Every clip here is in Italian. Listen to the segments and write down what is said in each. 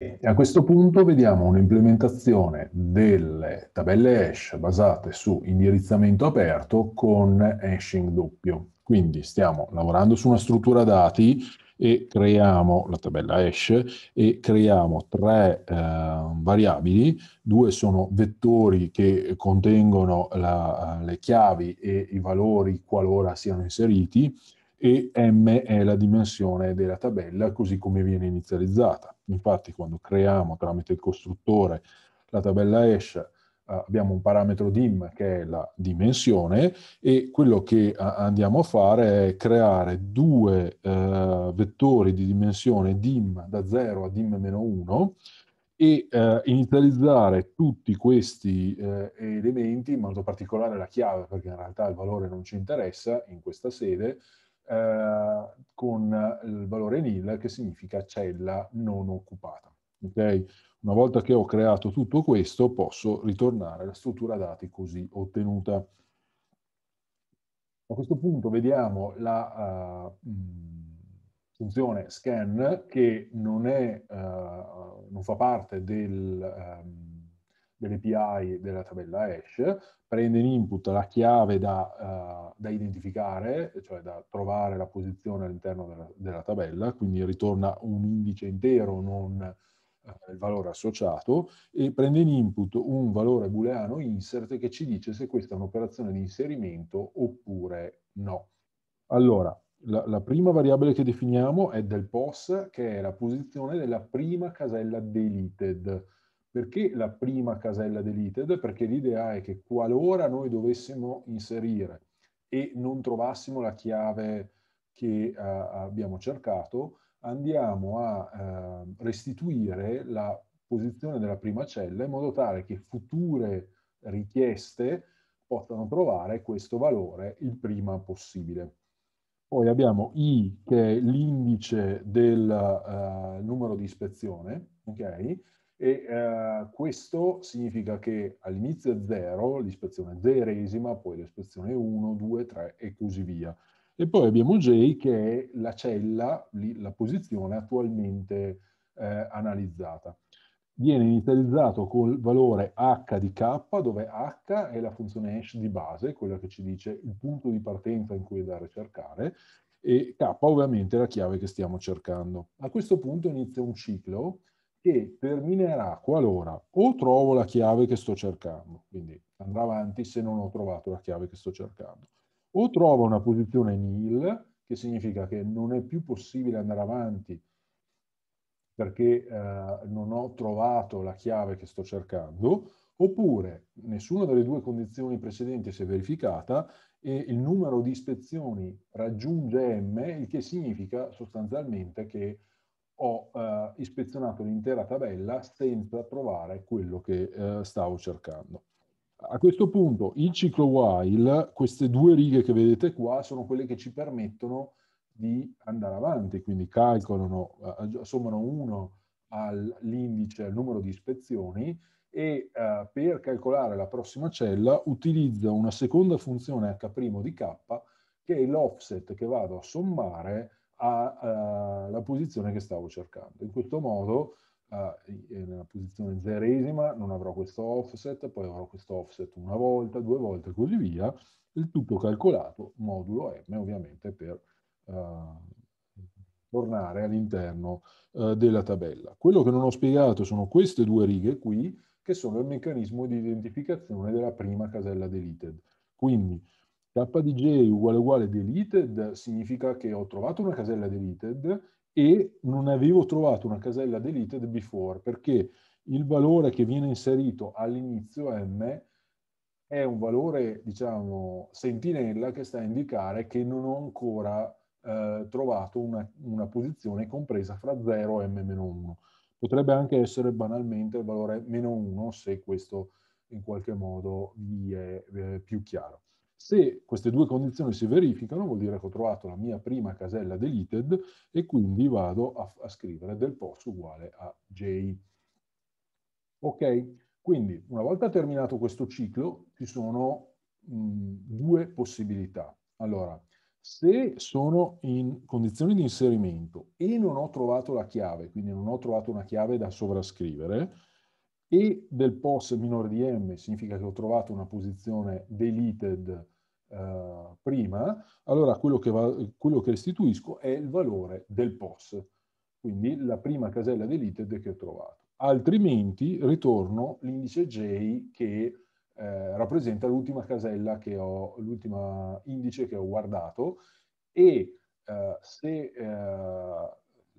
E a questo punto vediamo un'implementazione delle tabelle hash basate su indirizzamento aperto con hashing doppio. Quindi stiamo lavorando su una struttura dati e creiamo la tabella hash e creiamo tre eh, variabili, due sono vettori che contengono la, le chiavi e i valori qualora siano inseriti, e m è la dimensione della tabella così come viene inizializzata. Infatti quando creiamo tramite il costruttore la tabella hash eh, abbiamo un parametro dim che è la dimensione e quello che eh, andiamo a fare è creare due eh, vettori di dimensione dim da 0 a dim-1 e eh, inizializzare tutti questi eh, elementi, in modo particolare la chiave, perché in realtà il valore non ci interessa in questa sede, eh, con il valore nil che significa cella non occupata. Okay? Una volta che ho creato tutto questo posso ritornare alla struttura dati così ottenuta. A questo punto vediamo la uh, funzione scan che non, è, uh, non fa parte del... Um, dell'API della tabella hash, prende in input la chiave da, uh, da identificare, cioè da trovare la posizione all'interno della, della, tabella, quindi ritorna un indice intero, non uh, il valore associato, e prende in input un valore booleano insert che ci dice se questa è un'operazione di inserimento oppure no. Allora, la, la, prima variabile che definiamo è del POS, che è la posizione della prima casella deleted. Perché la prima casella deleted? Perché l'idea è che qualora noi dovessimo inserire e non trovassimo la chiave che uh, abbiamo cercato, andiamo a uh, restituire la posizione della prima cella in modo tale che future richieste possano trovare questo valore il prima possibile. Poi abbiamo I, che è l'indice del uh, numero di ispezione, okay? e eh, questo significa che all'inizio è 0, l'ispezione zeresima, poi l'ispezione 1, 2, 3 e così via. E poi abbiamo J che è la cella, la posizione attualmente eh, analizzata. Viene inizializzato col valore h di k, dove h è la funzione hash di base, quella che ci dice il punto di partenza in cui andare a cercare, e k ovviamente è la chiave che stiamo cercando. A questo punto inizia un ciclo che terminerà qualora o trovo la chiave che sto cercando, quindi andrà avanti se non ho trovato la chiave che sto cercando, o trovo una posizione nil, che significa che non è più possibile andare avanti perché eh, non ho trovato la chiave che sto cercando, oppure nessuna delle due condizioni precedenti si è verificata e il numero di ispezioni raggiunge M, il che significa sostanzialmente che ho eh, ispezionato l'intera tabella senza trovare quello che eh, stavo cercando. A questo punto il ciclo while, queste due righe che vedete qua, sono quelle che ci permettono di andare avanti, quindi calcolano, eh, sommano 1 all'indice, al numero di ispezioni e eh, per calcolare la prossima cella utilizza una seconda funzione h' di k che è l'offset che vado a sommare alla eh, posizione che stavo cercando. In questo modo, eh, nella posizione zeresima, non avrò questo offset, poi avrò questo offset una volta, due volte e così via, il tutto calcolato modulo m, ovviamente, per eh, tornare all'interno eh, della tabella. Quello che non ho spiegato sono queste due righe qui, che sono il meccanismo di identificazione della prima casella deleted. Quindi KDJ uguale uguale deleted significa che ho trovato una casella deleted e non avevo trovato una casella deleted before, perché il valore che viene inserito all'inizio M è un valore, diciamo, sentinella che sta a indicare che non ho ancora eh, trovato una, una, posizione compresa fra 0 e M-1. Potrebbe anche essere banalmente il valore meno 1 se questo in qualche modo vi è eh, più chiaro. Se queste due condizioni si verificano, vuol dire che ho trovato la mia prima casella deleted e quindi vado a, a scrivere del post uguale a j. Ok, quindi una volta terminato questo ciclo ci sono mh, due possibilità. Allora, se sono in condizioni di inserimento e non ho trovato la chiave, quindi non ho trovato una chiave da sovrascrivere, e del POS minore di M, significa che ho trovato una posizione deleted eh, prima, allora quello che, va, quello che restituisco è il valore del POS, quindi la prima casella deleted che ho trovato. Altrimenti ritorno l'indice J che eh, rappresenta l'ultima casella che ho, l'ultimo indice che ho guardato e eh, se eh,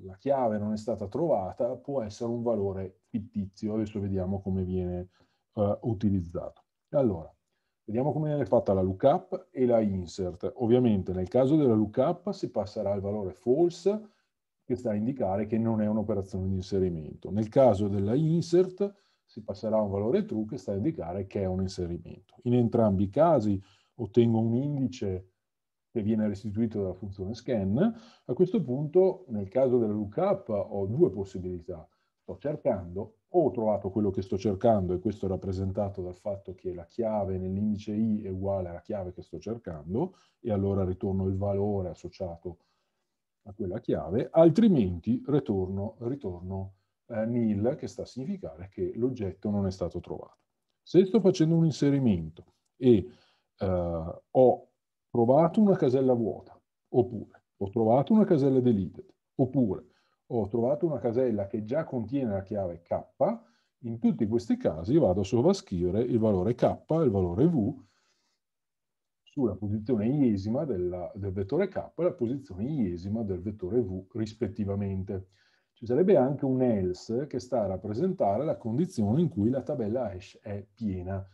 la chiave non è stata trovata, può essere un valore fittizio. Adesso vediamo come viene uh, utilizzato. Allora, vediamo come viene fatta la lookup e la insert. Ovviamente nel caso della lookup si passerà al valore false, che sta a indicare che non è un'operazione di inserimento. Nel caso della insert si passerà a un valore true che sta a indicare che è un inserimento. In entrambi i casi ottengo un indice che viene restituito dalla funzione scan, a questo punto nel caso del lookup ho due possibilità. Sto cercando, o ho trovato quello che sto cercando e questo è rappresentato dal fatto che la chiave nell'indice i è uguale alla chiave che sto cercando e allora ritorno il valore associato a quella chiave, altrimenti ritorno, ritorno eh, nil che sta a significare che l'oggetto non è stato trovato. Se sto facendo un inserimento e eh, ho trovato una casella vuota, oppure ho trovato una casella deleted, oppure ho trovato una casella che già contiene la chiave K, in tutti questi casi vado a sovrascrivere il valore K, il valore V, sulla posizione iesima della, del vettore K e la posizione iesima del vettore V rispettivamente. Ci sarebbe anche un else che sta a rappresentare la condizione in cui la tabella hash è piena.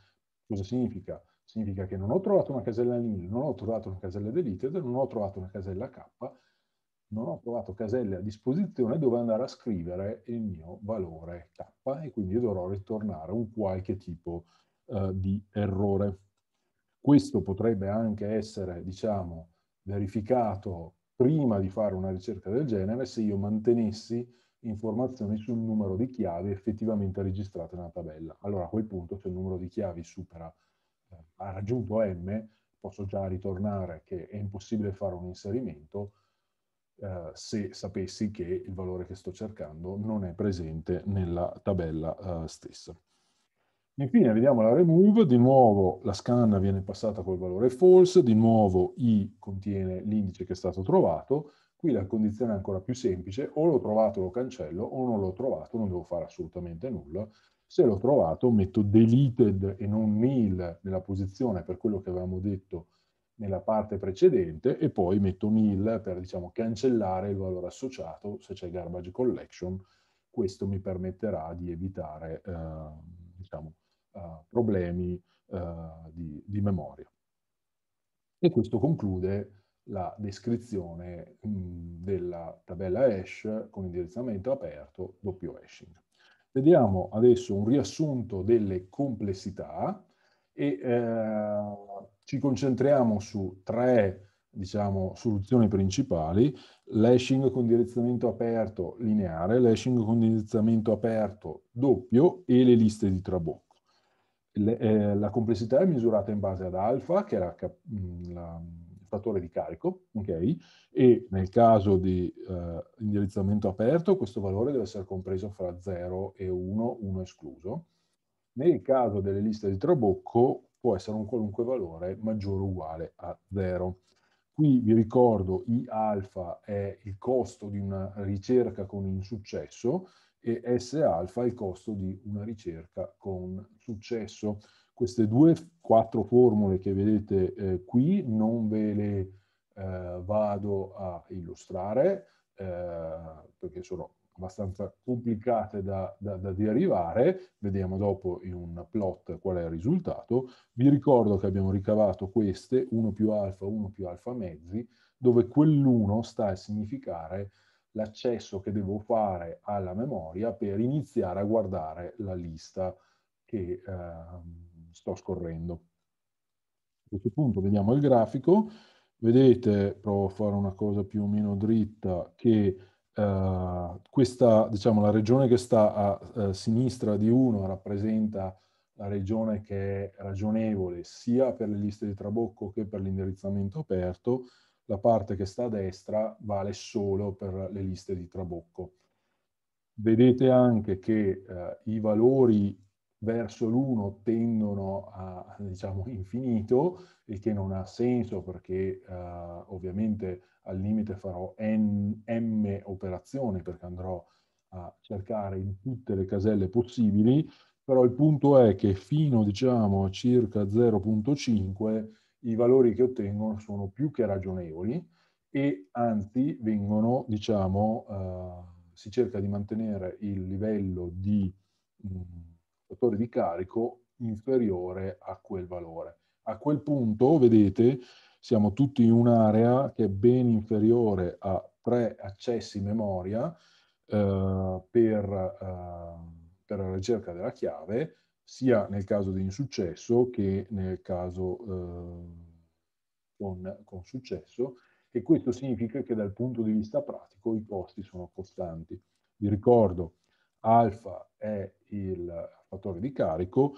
Cosa significa? Significa che non ho trovato una casella nil, non ho trovato una casella deleted, non ho trovato una casella k, non ho trovato caselle a disposizione dove andare a scrivere il mio valore k e quindi dovrò ritornare un qualche tipo eh, di errore. Questo potrebbe anche essere, diciamo, verificato prima di fare una ricerca del genere se io mantenessi informazioni sul numero di chiavi effettivamente registrate nella tabella. Allora a quel punto se il numero di chiavi supera ha raggiunto M, posso già ritornare che è impossibile fare un inserimento eh, se sapessi che il valore che sto cercando non è presente nella tabella eh, stessa. Infine vediamo la remove, di nuovo la scanna viene passata col valore false, di nuovo i contiene l'indice che è stato trovato, qui la condizione è ancora più semplice, o l'ho trovato lo cancello o non l'ho trovato, non devo fare assolutamente nulla, se l'ho trovato metto deleted e non nil nella posizione per quello che avevamo detto nella parte precedente e poi metto nil per diciamo, cancellare il valore associato se c'è garbage collection. Questo mi permetterà di evitare eh, diciamo, eh, problemi eh, di, di, memoria. E questo conclude la descrizione mh, mm, della tabella hash con indirizzamento aperto doppio hashing. Vediamo adesso un riassunto delle complessità e eh, ci concentriamo su tre diciamo, soluzioni principali, l'hashing con direzionamento aperto lineare, l'hashing con direzionamento aperto doppio e le liste di trabocco. Le, eh, la complessità è misurata in base ad alfa, che è mm, la, la fattore di carico, okay? e nel caso di eh, indirizzamento aperto questo valore deve essere compreso fra 0 e 1, 1 escluso. Nel caso delle liste di trabocco può essere un qualunque valore maggiore o uguale a 0. Qui vi ricordo I alfa è il costo di una ricerca con insuccesso e S alfa è il costo di una ricerca con successo. Queste due, quattro formule che vedete eh, qui non ve le eh, vado a illustrare eh, perché sono abbastanza complicate da, da, da, derivare, vediamo dopo in un plot qual è il risultato. Vi ricordo che abbiamo ricavato queste, 1 più alfa, 1 più alfa mezzi, dove quell'uno sta a significare l'accesso che devo fare alla memoria per iniziare a guardare la lista che, eh, sto scorrendo. A questo punto vediamo il grafico, vedete, provo a fare una cosa più o meno dritta, che eh, questa, diciamo, la regione che sta a, a eh, sinistra di 1 rappresenta la regione che è ragionevole sia per le liste di trabocco che per l'indirizzamento aperto, la parte che sta a destra vale solo per le liste di trabocco. Vedete anche che eh, i valori verso l'1 tendono a, diciamo, infinito, il che non ha senso perché eh, ovviamente al limite farò n, m operazioni perché andrò a cercare in tutte le caselle possibili, però il punto è che fino diciamo, a circa 0.5 i valori che ottengono sono più che ragionevoli e anzi vengono, diciamo, eh, si cerca di mantenere il livello di mh, mm, fattore di carico inferiore a quel valore. A quel punto, vedete, siamo tutti in un'area che è ben inferiore a tre accessi memoria eh, per, eh, per, la ricerca della chiave, sia nel caso di insuccesso che nel caso eh, con, con successo, e questo significa che dal punto di vista pratico i costi sono costanti. Vi ricordo alfa è il fattore di carico,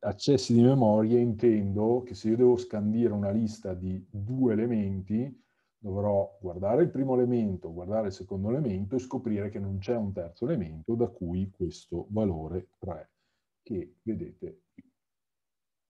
accessi di memoria intendo che se io devo scandire una lista di due elementi, dovrò guardare il primo elemento, guardare il secondo elemento e scoprire che non c'è un terzo elemento da cui questo valore 3 che vedete qui.